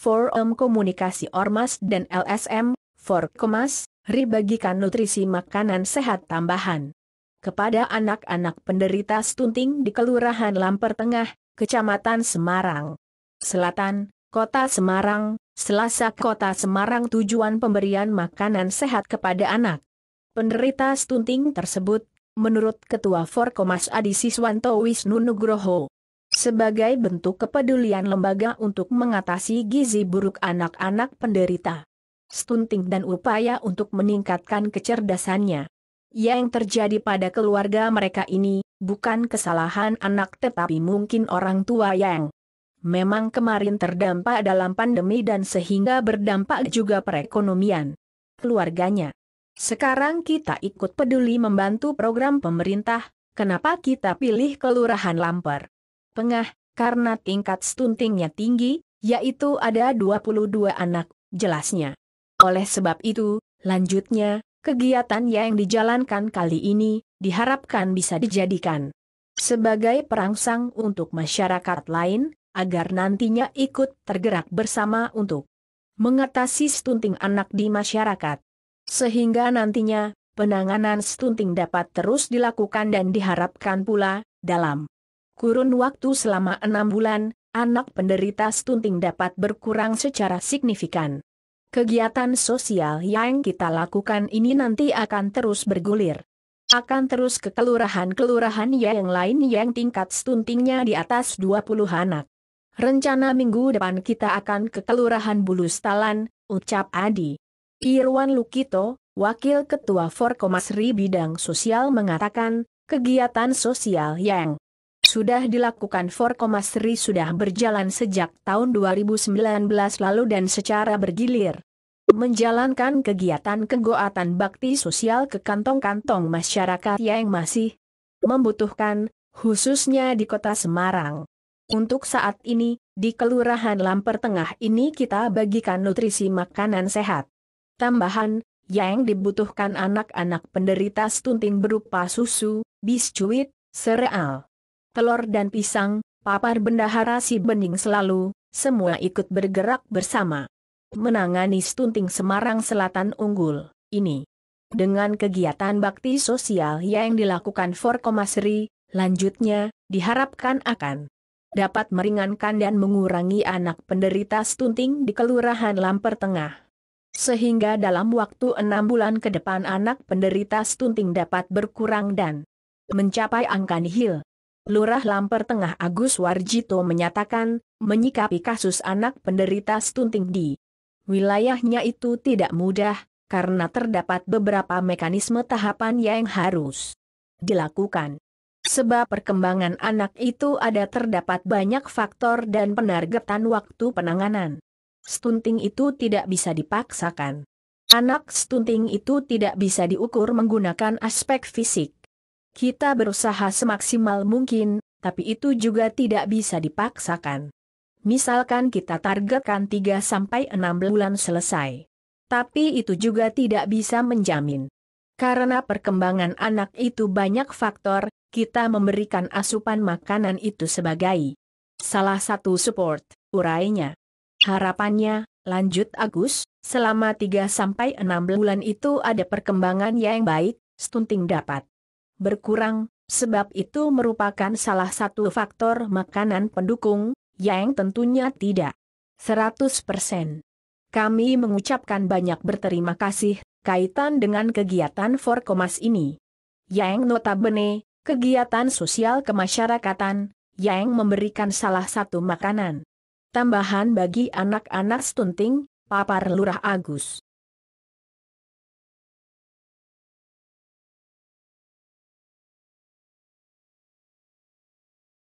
Forum Komunikasi Ormas dan LSM, Forkomas, ribagikan nutrisi makanan sehat tambahan kepada anak-anak penderita stunting di Kelurahan Lamper Tengah, Kecamatan Semarang Selatan, Kota Semarang, Selasa Kota Semarang tujuan pemberian makanan sehat kepada anak penderita stunting tersebut, menurut Ketua Forkomas Adi Siswanto Wisnu Nugroho sebagai bentuk kepedulian lembaga untuk mengatasi gizi buruk anak-anak penderita. Stunting dan upaya untuk meningkatkan kecerdasannya. Yang terjadi pada keluarga mereka ini, bukan kesalahan anak tetapi mungkin orang tua yang memang kemarin terdampak dalam pandemi dan sehingga berdampak juga perekonomian keluarganya. Sekarang kita ikut peduli membantu program pemerintah, kenapa kita pilih Kelurahan Lamper? setengah, karena tingkat stuntingnya tinggi, yaitu ada 22 anak, jelasnya. Oleh sebab itu, lanjutnya, kegiatan yang dijalankan kali ini, diharapkan bisa dijadikan sebagai perangsang untuk masyarakat lain, agar nantinya ikut tergerak bersama untuk mengatasi stunting anak di masyarakat. Sehingga nantinya, penanganan stunting dapat terus dilakukan dan diharapkan pula, dalam kurun waktu selama enam bulan, anak penderita stunting dapat berkurang secara signifikan. Kegiatan sosial yang kita lakukan ini nanti akan terus bergulir. Akan terus ke kelurahan-kelurahan yang lain yang tingkat stuntingnya di atas 20 anak. Rencana minggu depan kita akan ke Kelurahan Bulustalan, ucap Adi. Irwan Lukito, Wakil Ketua Forkomasri Bidang Sosial mengatakan, kegiatan sosial yang sudah dilakukan Forkomasri sudah berjalan sejak tahun 2019 lalu dan secara bergilir menjalankan kegiatan kegoatan bakti sosial ke kantong-kantong masyarakat yang masih membutuhkan, khususnya di kota Semarang. Untuk saat ini, di Kelurahan Lamper Tengah ini kita bagikan nutrisi makanan sehat. Tambahan, yang dibutuhkan anak-anak penderita stunting berupa susu, biskuit, sereal, telur dan pisang, papar bendahara si bening selalu, semua ikut bergerak bersama. Menangani stunting Semarang Selatan unggul, ini. Dengan kegiatan bakti sosial yang dilakukan Forkomasri, lanjutnya, diharapkan akan dapat meringankan dan mengurangi anak penderita stunting di Kelurahan Lamper Tengah. Sehingga dalam waktu enam bulan ke depan anak penderita stunting dapat berkurang dan mencapai angka nihil. Lurah Lamper Tengah Agus Warjito menyatakan, menyikapi kasus anak penderita stunting di wilayahnya itu tidak mudah, karena terdapat beberapa mekanisme tahapan yang harus dilakukan. Sebab perkembangan anak itu ada terdapat banyak faktor dan penargetan waktu penanganan. Stunting itu tidak bisa dipaksakan. Anak stunting itu tidak bisa diukur menggunakan aspek fisik. Kita berusaha semaksimal mungkin, tapi itu juga tidak bisa dipaksakan. Misalkan kita targetkan 3-6 bulan selesai. Tapi itu juga tidak bisa menjamin. Karena perkembangan anak itu banyak faktor, kita memberikan asupan makanan itu sebagai salah satu support, urainya. Harapannya, lanjut Agus, selama 3-6 bulan itu ada perkembangan yang baik, stunting dapat berkurang, sebab itu merupakan salah satu faktor makanan pendukung, yang tentunya tidak 100%. Kami mengucapkan banyak berterima kasih kaitan dengan kegiatan Forkomas ini. Yang notabene, kegiatan sosial kemasyarakatan, yang memberikan salah satu makanan. Tambahan bagi anak-anak stunting, papar Lurah Agus.